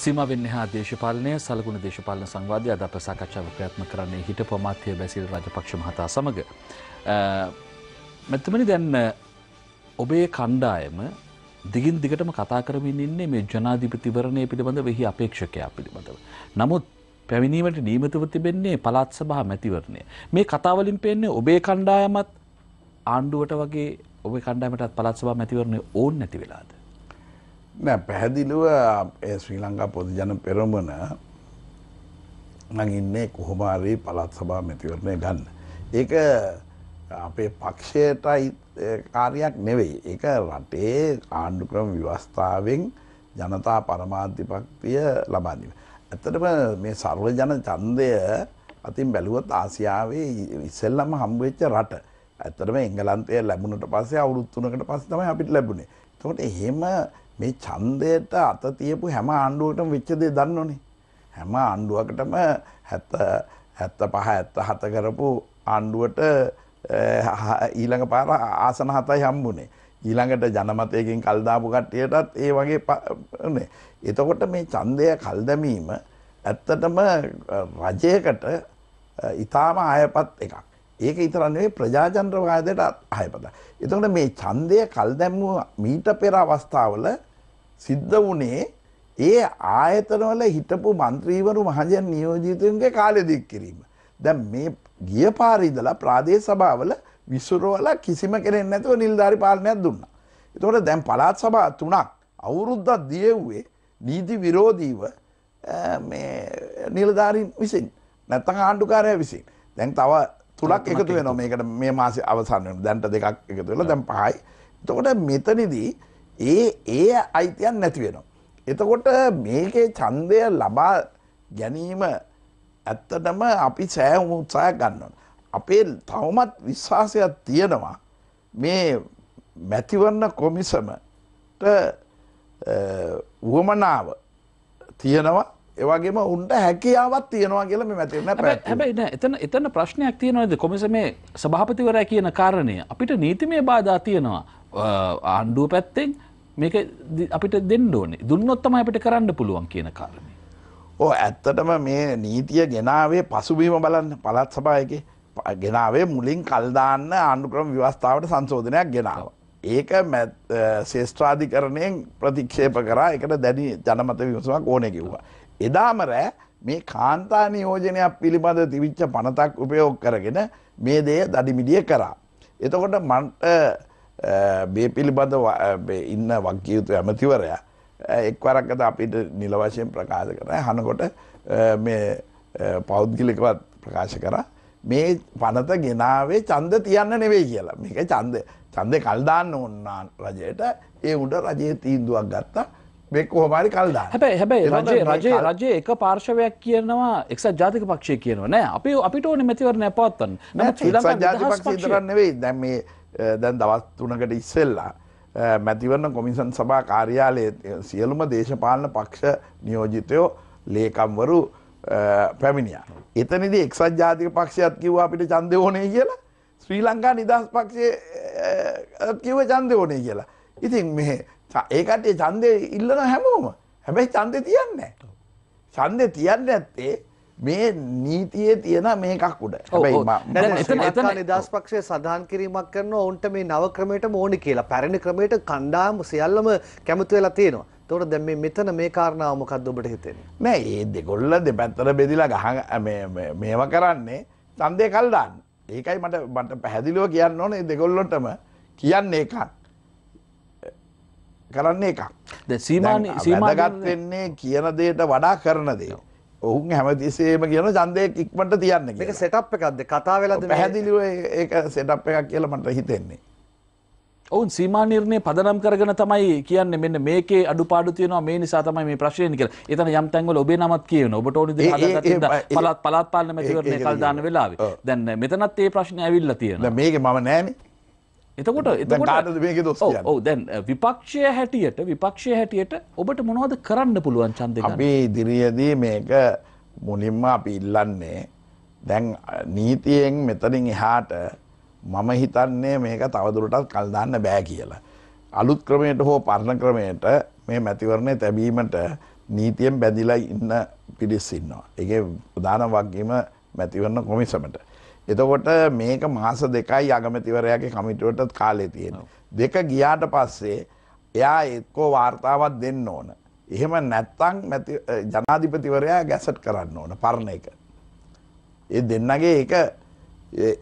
සීමාවෙන් එහා දේශපාලනය සලකුණ දේශපාලන සංවාදය අද අප සාකච්ඡාව ක්‍රියාත්මක කරන්නේ හිටපු අමාත්‍ය බැසිල් රාජපක්ෂ මහතා සමග මෙතමනි දැන් ඔබේ කණ්ඩායම දිගින් දිගටම කතා කරමින් ඉන්නේ මේ ජනාධිපතිවරණය පිළිබඳ වෙහි අපේක්ෂකයා පිළිබඳව. නමුත් පැමිණීමට නීමතව තිබෙන්නේ පළාත් සභා මැතිවරණය. මේ කතාවලින් පේන්නේ ඔබේ කණ්ඩායමත් ආණ්ඩුවට වගේ ඔබේ කණ්ඩායමටත් පළාත් සභා මැතිවරණය ඕන් නැති වෙලාද? නෑ පැහැදිලිව ඒ ශ්‍රී ලංකා පොදුජන පෙරමුණ මං ඉන්නේ කොහොමාරී පළත් සභා මැතිවරණය ගන්න. ඒක අපේ පක්ෂයටයි කාර්යක් නෙවෙයි. ඒක රටේ ආණ්ඩුක්‍රම ව්‍යවස්ථාවෙන් ජනතා පරමාධිපක්තිය ලබා දීම. ඇත්තටම මේ සර්වජන ඡන්දය අතින් බැලුවොත් ආසියාවේ ඉස්සෙල්ලම හම්බවෙච්ච රට. ඇත්තටම එංගලන්තය ලැබුණට පස්සේ අවුරුදු 3කට පස්සේ තමයි අපිට ලැබුණේ. එතකොට එහෙම මේ ඡන්දයට අත තියපු හැම ආණ්ඩුවකටම වෙච්ච දේ දන්නෝනේ. හැම ආණ්ඩුවකටම 70 75 77 කරපු ආණ්ඩුවට ඊළඟ පාර ආසන හතයි හම්බුනේ. ඊළඟට ජනමතයකින් කල් දාපු කට්ටියටත් ඒ වගේ නේ. එතකොට මේ ඡන්දය කල් දැමීම ඇත්තටම රජයකට ඊටාම ආයපත් එකක්. ඒක විතර නෙවෙයි ප්‍රජාතන්ත්‍රවාදයට ආයපත. එතකොට මේ ඡන්දය කල් දැම්මු මීට පෙර අවස්ථාවල සිද්ධ වනේ ඒ ආයතනවල හිටපු මන්ත්‍රීවරු මහජන් නියෝජීතයන්ගේ කාලෙදික් කිරීම. දැ මේ ගිය පාරිදලා ප්‍රාදේ සභාවල විසුරෝල කිසිම කෙනෙන් නැතුව නිල්ධාරි පාලනයක් දුන්න. එතවට දැන් පලාත් සභා තුනක් අවුරුද්දත් දියව්වේ නීති විරෝධීව නිලධාරින් විසින් නැත්තං ආණ්ඩුකාරය විසින් දැන් තව තුළක් එකතු වෙන මේකට මේ මාසි අවසන්න දැන්ට දෙකක් එකතුවෙල දැන් පහයි. තකොට මෙතනිදී ඒ ඒ අයිතියන් නැති වෙනවා. එතකොට මේකේ චන්දය ලබා ගැනීම ඇත්තටම අපි සෑහම උත්සාය ගන්නන. අපේ තවමත් විශ්වාසයක් තියෙනවා මේ මැතිවන්න කොමිසමට වුවමනාව තියෙනවා ඒවගේම උන්ට හැකියාවත් තියෙනවා කියල මැතිරන හැබයි එතන එතන ප්‍රශ්නයක් තියෙනවද කොමිසමේ සභාපතිවරෑ කියන කාරණය අපිට නීතිමය බාධා තියෙනවා ආණ්ඩුව පැත්තෙන් මේක අපිට දෙන්න ඕනේ දුන්නොත් තමයි අපිට කරන්න පුළුවන් කියන කාරණේ. ඕ ඇත්තටම මේ නීතිය ගෙනාවේ පසුබිම බලන්න පළත් සභාවකේ ගෙනාවේ මුලින් කල් දාන්න ආණ්ඩුක්‍රම ව්‍යවස්ථාවට සංශෝධනයක් ගෙනාවා. ඒක ශේෂ්ත්‍රාධිකරණයෙන් ප්‍රතික්ෂේප කරා එකට දැඩි ජනමත විමසමක් ඕන කිව්වා. එදාම රෑ මේ කාන්තා නියෝජනයක් පිළිබඳ තිවිච්ච පනතක් උපයෝග කරගෙන මේ දේ දඩිමිඩිය කරා. එතකොට මන්ට Eh, මේ පිළිබඳ eh, ඉන්න වක්කයුතු ඇමතිවරයා eh, එක් වරක්කද අපිට නිලවශයෙන් ප්‍රකාශ කරන හනකොට මේ පෞද්ගිලිකවත් ප්‍රකාශ කර මේ පනත ගෙනාවේ චන්ද තියන්න නෙවෙයි කියලා මේක චන්ද චන්ද කල්දාන්න ඔන්නාන් රජයට ඒ උඩ රජයේ තීන්දුවක් ගත්තා මේ කොහොමරි කල්දා හැබැයි හැබැයි රජයේ රජයේ එක පාර්ශවයක් කියනවා එක්සත් ජාතික පක්ෂය කියනවා නෑ අපි අපිට ඕනේ මැතිවරණ පවත්වන්න නෑ ශ්‍රී ලංකා ජාතික පක්ෂය විතරක් නෙවෙයි දැන් මේ දැන් දවස් තුනකට ඉස්සෙල්ලා මැතිවරණ කොමිසන් සභා කාර්යාලයේ සියලුම දේශපාලන පක්ෂ නියෝජිතයෝ ලේකම්වරු පැමිණිය. එතනිද එක්සත් ජාතික පක්ෂයත් කිව්වා අපිට චන්ද ඕනේ කියලා ශ්‍රී ලංකා නිදහස් පක්ෂය කිව චන්ද ඕනේ කියලා. ඉතින් මෙ ඒකටේ චන්දය ඉල්ලන හැමෝම හැබැයි චන්ද තියන්නේ. චන්ද තියන්න ඇත්තේ මේ නීතියේ තියෙන මේකක් උඩ හැබැයි නිදහස් පක්ෂය සඳහන් කිරීමක් කරන ඔවුන්ට මේ නව ක්‍රමයට ඕනි කියලා පැරණි ක්‍රමයට කණ්ඩායම සියල්ලම කැමති වෙලා තියෙනවා. එතකොට දැන් මේ මෙතන මේ කාරණාව මොකක්ද ඔබට හිතෙන්නේ? නෑ ඒ දෙකොල්ල දෙපැත්තට බෙදලා ගහ මේ මේව කරන්නේ ඡන්දේ කල් දාන්න. ඒකයි මට මට පැහැදිලිව කියන්න ඕනේ දෙකොල්ලොන්ටම කියන්නේ එකක්. කරන්නේ එකක්. දැන් සීමානි සීමාගත් වෙන්නේ කියන දෙයට වඩා කරන දේ. ඔහුන් හැමතිසේම කියන චන්දය ඉක්මට තියන්න එක සටප් එකක්ද කතා වෙලද පැහැදිලිව ඒ සටප් එකක් කියල මට හිතෙන්නේ ඔවුන් සීමා නිර්ණය පදනම් කරගෙන තමයි කියන්න මෙන්න මේකේ අඩුපාඩු තියෙනවා මේ නිසා තමයි මේ ප්‍රශ්නය කියලා. එතන යම් තැන්වල ඔබේ නමත් කියන ඔබට ඕන දේ හදාගන්න පළාත් පළාත් පාලන මැතිවරණය කල් දාන වෙලාවේ. දැන් මෙතනත් මේ ප්‍රශ්නේ ඇවිල්ලා තියෙනවා. මේක මම නෑනේ. එතකොට එතකොට ඔව දැන් විපක්ෂය හැටියට විපක්ෂය හැටියට ඔබට මොනවද කරන්න පුළුවන් චන්දක අපි ඉදිරියේදී මේක මුලින්ම අපි ඉල්ලන්නේ දැන් නීතියෙන් මෙතනින් එහාට මම හිතන්නේ මේක තවදුරටත් කල්දාන්න බෑ කියලා. අලුත් ක්‍රමයට හෝ පරණ ක්‍රමයට මේ මැතිවරණය තැබීමට නීතියෙන් බැඳිලා ඉන්න පිරිස් ඉන්නවා. ඒකේ ප්‍රධාන වගකීම මැතිවරණ කොමිසමට. එතකොට මේක මාස දෙකයි අගමැතිවරයාගේ කමිටුවටත් කාලේ තියෙන. දෙක ගියාට පස්සේ එයා එක්කෝ වාර්තාවත් දෙන්න ඕන. එහෙම නැත්තං ජනාධිපතිවරයා ගැසට් කරන්න ඕන පරණ එක. ඒ දෙන්නගේ එක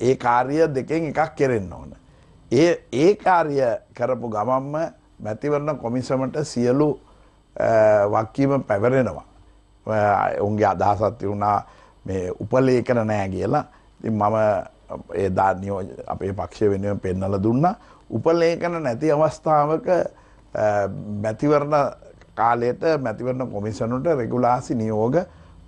ඒ කාරිය දෙකෙන් එකක් කෙරෙන්න ඕන. ඒ ඒ කාරිය කරපු ගමම්ම මැතිවරණ කොමිසමට සියලු වක්කීම පැවරෙනවා. ඔුන්ගේ අදහසත් වුණා උපලේකන නෑ කියලා ඉතින් මම ඒ දානියෝ අපේ පක්ෂය වෙනුවෙන් පෙන්නලා දුන්නා. උපලේඛන නැති අවස්ථාවක මැතිවරණ කාලයට මැතිවරණ කොමිසනුට රෙගුලාසි නියෝග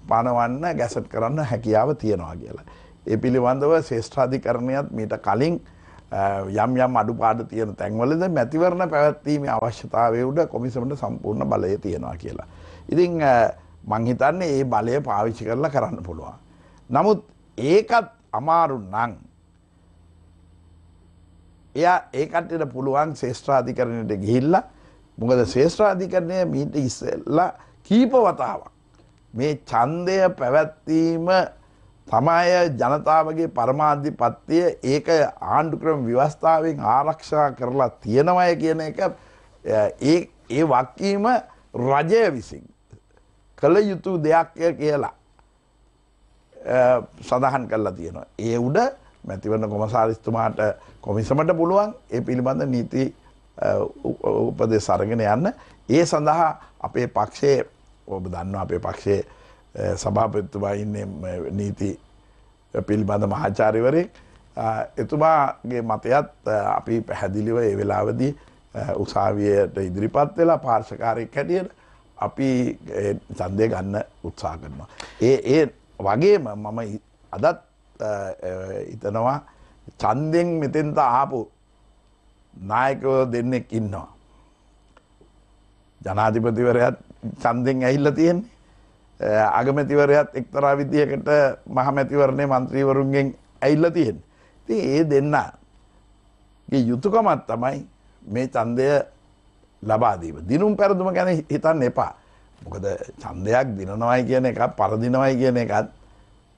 පනවන්න ගැසට් කරන්න හැකියාව තියෙනවා කියලා. ඒ පිළිබඳව ශේෂ්ඨාධිකරණයත් මීට කලින් යම් යම් අඩුපාඩු තියෙන තැන්වලද මැතිවරණ පැවැත්වීමේ අවශ්‍යතාවය උඩ කොමිසමට සම්පූර්ණ බලය තියෙනවා කියලා. ඉතින් මං හිතන්නේ ඒ බලය පාවිච්චි කරලා කරන්න පුළුවන්. නමුත් ඒකත් අමාරු නං. එයා ඒකටට පුළුවන් ශේෂ්ත්‍රාධිකරණයට ගිහිල්ල මොකද ශේෂ්ත්‍රාධිකරණය මීට ඉස්සල්ලා කීප වතාවක්. මේ චන්දය පැවැත්වීම තමයි ජනතාවගේ පරමාධ්‍ය පත්තිය ඒක ආණ්ඩුක්‍රම ව්‍යවස්ථාවෙන් ආරක්ෂා කරලා තියෙනවය කියන එක ඒ වක්කීම රජය විසින් කළ යුතු දෙයක් කියලා. සඳහන් කරලා තියෙනවා. ඒ උඩ මැතිවරණ කොමසාරිස්තුමාට කොමිසමට පුළුවන් ඒ පිළිබඳ නීති උපදේ සරගෙන යන්න ඒ සඳහා අපේ පක්ෂයේ ඔබ දන්න අපේ පක්ෂයේ සභාපතිතුමා ඉන්නේ නීති පිළිබඳ මහාචාරිවරයෙක් එතුමාගේ මතයත් අපි පැහැදිලිව ඒ වෙලාවදී උසාවියට ඉදිරිපත් වෙලා පාර්ශකාරයක් හැටියට අපි සන්දය ගන්න උත්සා කරනවා. ඒ ඒ වගේම මම අදත් හිතනවා චන්දෙන් මෙතෙන්ට ආපු නායකව දෙන්නෙක් ඉන්නවා. ජනාධිපතිවරයත් චන්දෙන් ඇහිල්ල තියෙන්නේ අගමැතිවරයත් එක්තරා විදිහකට මහමැතිවරණය මන්ත්‍රීවරුන්ගෙන් ඇල්ල තියෙන්. ති ඒ දෙන්නගේ යුතුකමත් තමයි මේ චන්දය ලබාදීම දිනුම් පැරදුම ගැන හිතන්න එපා මොකද චන්දයක් දිනනවයි කියන එකක් පරදිනවයි කියන එකත්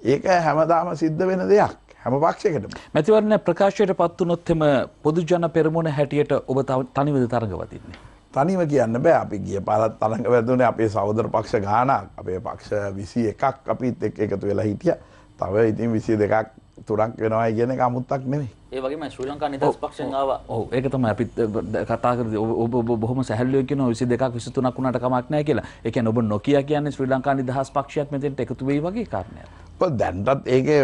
ඒක හැමදාම සිද්ධ වෙන දෙයක් හැම පක්ෂයකට මැතිවරණ ප්‍රකාශයට පත් වුණොත් එම පොදුජන පෙරමුණ හැටියට ඔබ තනිවද තරඟවතින්නේ තනිව කියන්න බෑ අපි ගිය පාරත් තරඟ වැදුනේ අපේ සහෝදර පක්ෂ ගානක් අපේ පක්ෂ 21ක් අපිත් එක්ක එකතු වෙලා හිටියා තව ඉතින් 22ක් තුඩක් වෙනවායි කියන එක අමුත්තක් නෙවෙයි. ඒ වගේම ශ්‍රී ලංකා නිදහස් පක්ෂයෙන් ආවා. ඔව් ඒක තමයි අපි කතා කරේ ඔබ ඔබ බොහොම සැහැල්ලුවෙන් කියනවා 22ක් 23ක් වුණාට කමක් නැහැ කියලා. ඒ කියන්නේ ඔබ නොකිය කියන්නේ ශ්‍රී ලංකා නිදහස් පක්ෂයත් මෙතෙන්ට එකතු වෙයි වගේ කාරණයක්. දැන්ටත් ඒකේ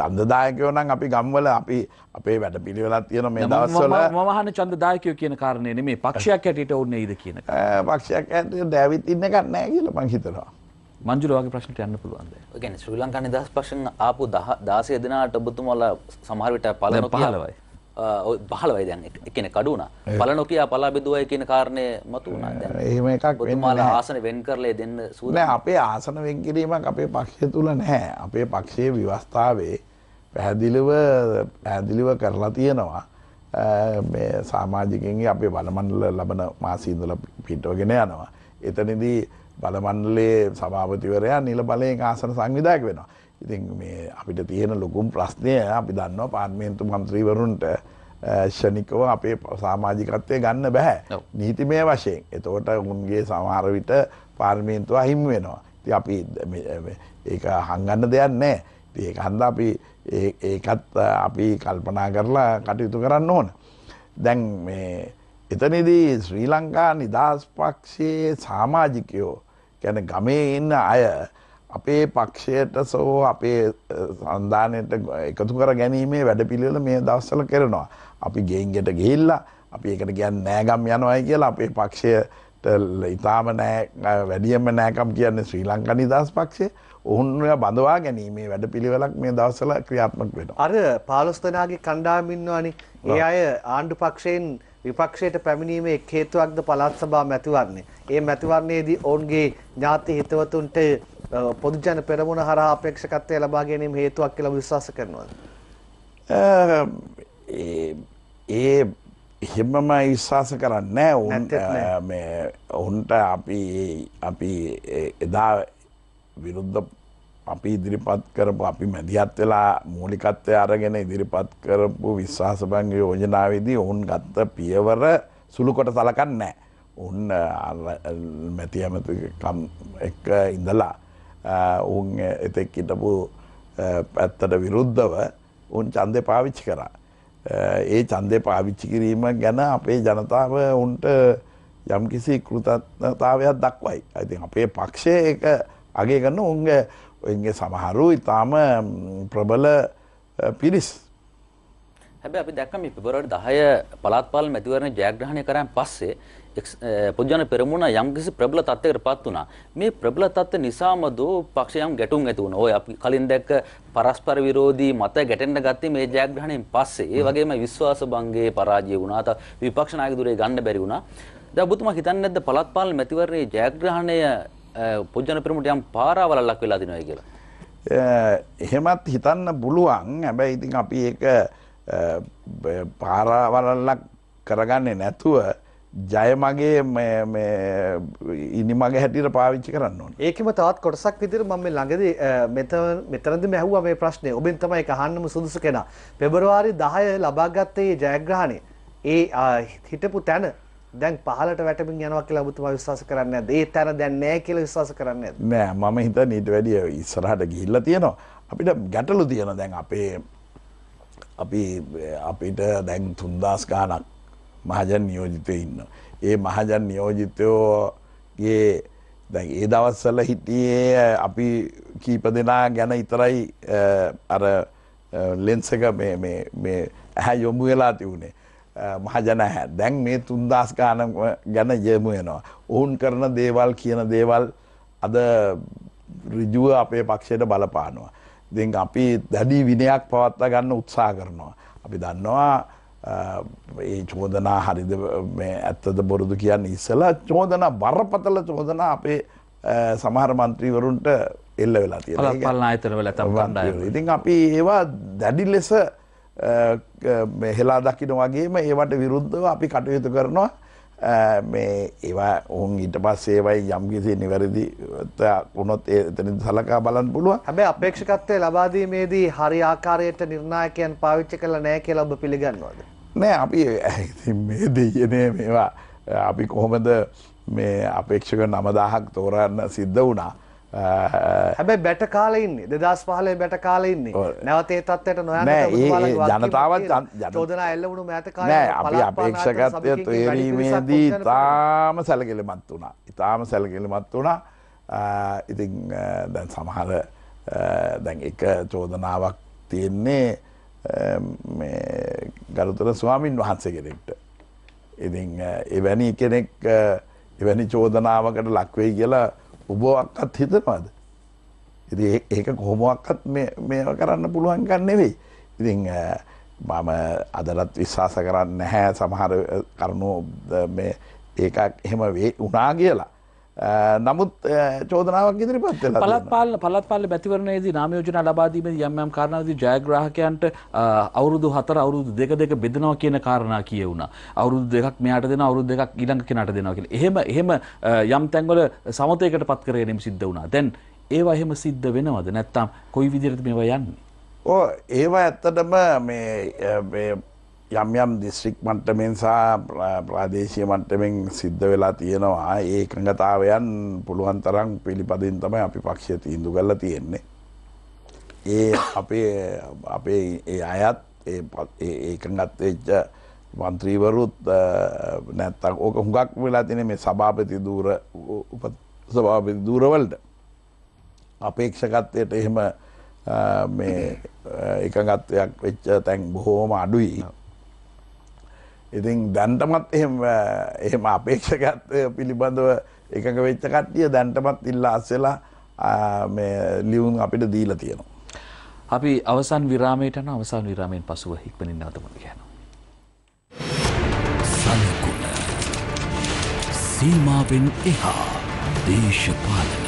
චන්දදායකයෝ නම් අපි ගම්වල අපි අපේ වැඩ පිළිවෙලක් තියෙන මේ දවස්වල මම අහන්නේ චන්දදායකයෝ කියන කාරණේ නෙමෙයි පක්ෂයක් හැටියට ඕනේ ඉද කියන එක. පක්ෂයක් හැටියට දැවිත් ඉන්න එකක් නැහැ කියලා මං හිතනවා. මංජුලවාගේ ප්‍රශ්නට යන්න පුළුවන්ද ගැන ශ්‍රී ලංකා නිදහස් පක්ෂෙන් ආපු දාසය දෙනාට ඔබතුමල්ලා සමහරවිට පල පහලවයි බහලවයි දැන් එකන කඩුනා පල නොකයා පලා බෙදුවයි කියන කාරණය මතු වුණා එහෙම එකක් වෙනමාල ආසන වෙන් කරලේ දෙන්න සූද අපේ ආසන වෙන් කිරීමක් අපේ පක්ෂය තුළ නැහැ අපේ පක්ෂයේ විවස්ථාවේ පැහැදිලිව පැහැදිලිව කරලා තියෙනවා සාමාජිකෙන්ගේ අපේ බලමණ්ඩල ලබන මාසීන්දල පිටෝගෙන යනවා එතනදී බලමණ්ඩලයේ සභාපතිවරයා නිල බලයෙන් ආසන සංවිධායක වෙනවා. ඉතින් මේ අපිට තියෙන ලොකුම් ප්‍රශ්නය අපි දන්නවා පාර්ලිමේන්තු මන්ත්‍රීවරුන්ට ෂණිකව අපේ සමාජිකත්වය ගන්න බැහැ. නීතිමය වශයෙන්. එතකොට උන්ගේ සමහර විට පාර්ලිමේන්තුව අහිමි වෙනවා. ඉතින් අපි ඒක හංගන්න දෙයක් නැහැ. ඉතින් ඒක හන්ද අපි ඒකත් අපි කල්පනා කරලා කටයුතු කරන්න ඕන. දැන් මේ එතනදී ශ්‍රී ලංකා නිදහස් පක්ෂයේ සාමාජිකයෝ ගැන ගමේ ඉන්න අය අපේ පක්ෂයට සෝ අපේ සන්ධානයට එකතු කර ගැනීමේ වැඩපිළිවෙල මේ දවස්සල කරනවා. අපි ගෙයින්ගෙට ගිහිල්ලා අපි එකට ගැන් නෑගම් යනවයි කියලා අපේ පක්ෂයට ඉතාම නෑ වැඩියම නෑකම් කියන්නේ ශ්‍රී ලංකා නිදහස් පක්ෂය ඔවුන්ය බඳවා ගැනීමේ වැඩ පිළිවෙලක් මේ දවසල ක්‍රියාත්මක වෙන. අර පාලොස්තනාගේ කණ්ඩාමින්වානි ඒ අය ආණ්ඩු පක්ෂයෙන් විපක්ෂයට පැමිණීමේ එක් හේතුවක්ද පළාත් සභා මැතිවරණය. ඒ මැතිවරණයේදී ඔවුන්ගේ ඥාති හිතවතුන්ට පොදුජන පෙරමුණ හරහා අපේක්ෂකත්වය ලබා ගැනීම හේතුවක් කියලා විශ්වාස කරනවාද? ඒ එහෙමම විශ්වාස කරන්නේ නැහැ. ඔවුන්ට අපි අපි එදා විරුද්ධ අපි ඉදිරිපත් කරපු අපි මැදිහත් වෙලා මූලිකත්වය අරගෙන ඉදිරිපත් කරපු විශ්වාසභංග යෝජනාවේදී ඔවුන් ගත්ත පියවර සුළු කොට සලකන්නේ නැහැ. ඔවුන් මැති ඇමතිකම් එක ඉඳලා ඔවුන් එතෙක් හිටපු පැත්තට විරුද්ධව ඔවුන් ඡන්දේ පාවිච්චි කරා. ඒ ඡන්දේ පාවිච්චි කිරීම ගැන අපේ ජනතාව ඔවුන්ට යම්කිසි කෘතඥතාවයක් දක්වයි. ඉතින් අපේ පක්ෂය ඒක අගය කරන ඔවුන්ගේ ඔයගේ සමහරු ඉතාම ප්‍රබල පිරිස් හැබැ අපි දැක්කම පිබරට දහය පලාත්පාල මැතිවරණ ජයග්‍රහණය කරන් පස්සේ පුද්ජන පෙරමුණ යම්කිසි ප්‍රබල තත්වයකට පත් වුණා. මේ ප්‍රබල තත්ත්ව නිසාම දෝ පක්ෂයම් ගැටුම් ඇති වුණා. ඔය අපි කලින් දැක්ක පරස්පර විරෝධී මත ගැටෙන්න ගත්තේ මේ ජයග්‍රහණයෙන් පස්සේ. ඒ වගේම විශ්වාස භංගයේ පරාජය වුණා. අත විපක්ෂ නායකතුරේ ගන්න බැරි වුණා. දැන් ඔබතුමා හිතන්නේ නැද්ද පළාත් පාලන මැතිවරණයේ ජයග්‍රහණය පොජ්ජන පිරමට යම් පාරාවලල්ලක් වෙලා දිනවයි කියලා. එහෙමත් හිතන්න පුළුවන් හැබැයි ඉතින් අපි ඒක පාරාවලල්ලක් කරගන්නේ නැතුව ජය මගේ ඉනි මගේ හැටියට පාවිච්චි කරන්න ඕන ඒකම තවත් කොටසක් විදිර මම ළඟද මෙතරද මැහුව මේ ප්‍රශ්නය ඔබෙන් තමයි අහන්නම සුදුසු කෙනා පෙබරවාරි දහය ලබාගත්තයේ ජයග්‍රහණය ඒ හිටපු තැන දැන් පහලට වැටමින් යනවා කියලා ඔබතුමා විශ්වාස කරන්නේ නැද්ද? ඒ තැන දැන් නැහැ කියලා විශ්වාස කරන්නේ නැද්ද? නෑ මම හිතන්නේ ඊට වැඩිය ඉස්සරහට ගිහිල්ලා තියෙනවා. අපිට ගැටලු තියෙන දැන් අපේ අපි අපිට දැන් 3000 ගාණක් මහජන නියෝජිතයෝ ඉන්නවා. ඒ මහජන නියෝජිතයෝගේ දැන් ඒ දවස්වල හිටියේ අපි කීප දෙනා ගැන ඉතරයි අර ලෙන්ස් එක මේ මේ මේ ඇහැ යොමු වෙලා තිබුණේ. මහජනහැ දැන් මේ තුන්දස් ගාන ගැන යමු වෙනවා. ඔවුන් කරන දේවල් කියන දේවල් අද රිජුව අපේ පක්ෂයට බලපානවා. දෙ අපි දැඩි විනයක් පවත්තා ගන්න උත්සා කරනවා. අපි දන්නවා ඒ චෝදනා හරිද ඇත්තද බොරුදු කියන්න ඉස්සලා චෝදන බරපතල චෝදන අපේ සමහර මන්ත්‍රීවරුන්ට එල්ල වෙලා තිය පල්ලා අතර වෙලා ඉතින් අපි ඒවා දැඩි ලෙස හෙලා දකින වගේම ඒවට විරුද්ධව අපි කටයුතු කරනවා මේ ඒවා ඔහුන් ඊට පස්සේවයි යම්කිසි නිවැරදි වුණොත් එතන සලකා බලන්න පුළුව හැබැයි අපේක්ෂකත්වය ලබාදීමේදී හරි ආකාරයට නිර්ණායකයන් පාවිච්චි කළ නෑ කියලා ඔබ පිළිගන්නවද නෑ අපි මේ දෙයනේ මේවා අපි කොහොමද මේ අපේක්ෂක නමදාහක් තෝරන්න සිද්ධ වුණා හැබැයි බැට කාලඉන්නේ දෙදස් පහලේ බැට කාලඉන්නේ නැවතේ තත්වයට නොය ජනතාවත් චෝදන එල්ලවුණු මඇතකාල අපි අපේක්ෂකත්වය තේරීමේදී ඉතාම සැලකිලිමත් වුණා ඉතාම සැලකිලිමත් වුණා ඉතිං දැන් සමහර දැන් එක චෝදනාවක් තියෙන්නේ ගරුතර ස්වාමීන් වහන්සේ කෙනෙක්ට ඉතිං එවැනි කෙනෙක් එවැනි චෝදනාවකට ලක්වෙයි කියලා ඔබවක්කත් හිතනවාද ඉති ඒක කොහොමක්කත් මේ කරන්න පුළුවන්ගන්න නෙවෙයි ඉතිං මම අදරත් විශ්වාස කරන්න නැහැ සමහර කරුණු ඒකක් එහෙම වේ උනා කියලා නමුත් චෝදනාවක් ඉදිරිපත් වෙලා පළාත් පාලන පළාත් පාලන මැතිවරණයේදී නාම යෝජනා ලබා දීමේදී යම් යම් කාරණාවලදී ජයග්‍රාහකයන්ට අවුරුදු 4 අවුරුදු 2 2 බෙදනවා කියන කාරණා කියුණා. අවුරුදු දෙකක් මෙයාට දෙනවා අවුරුදු දෙකක් ඊළඟ කෙනාට දෙනවා කියලා. එහෙම එහෙම යම් තැන්වල සමතේකටපත් කර ගැනීම සිද්ධ වුණා. දැන් ඒවා එහෙම සිද්ධ වෙනවද? නැත්තම් කොයි විදිහටද මේවා යන්නේ? ඔව් ඒවා ඇත්තටම මේ යම් යම් දිස්ත්‍රික් මට්ටමෙන් සහ ප්‍රාදේශය මට්ටමෙන් සිද්ධ වෙලා තියෙනවා ඒ එකඟතාවයන් පුළුවන් තරම් පිළිපදින් තමයි අපි පක්ෂය තීන්දු කරලා තියෙන්නේ. ඒ අපේ අපේ ඒ අයත් ඒකඟත්වෙච්ච මන්ත්‍රීවරුත් නැත්තක් ඕක හුඟක් වෙලා තින මේ සභාපති දූර සභාපති දූරවලට අපේක්ෂකත්වයට එහෙම එකඟත්වයක් වෙච්ච තැන් බොහෝම අඩුයි ඉතින් දැන්ටමත් එහෙම අපේක්ෂකත්වය පිළිබඳව එකඟ වෙච්ච කට්ටිය දැන්ටමත් ඉල්ලා අස්සලා ලියුම් අපිට දීලා තියෙනවා. අපි අවසන් විරාමයට යන අවසන් විරාමයෙන් පසුව ඉක්මනින් නැවතම කියනවා. සම්කුණ සීමාවෙන් එහා දේශපාලන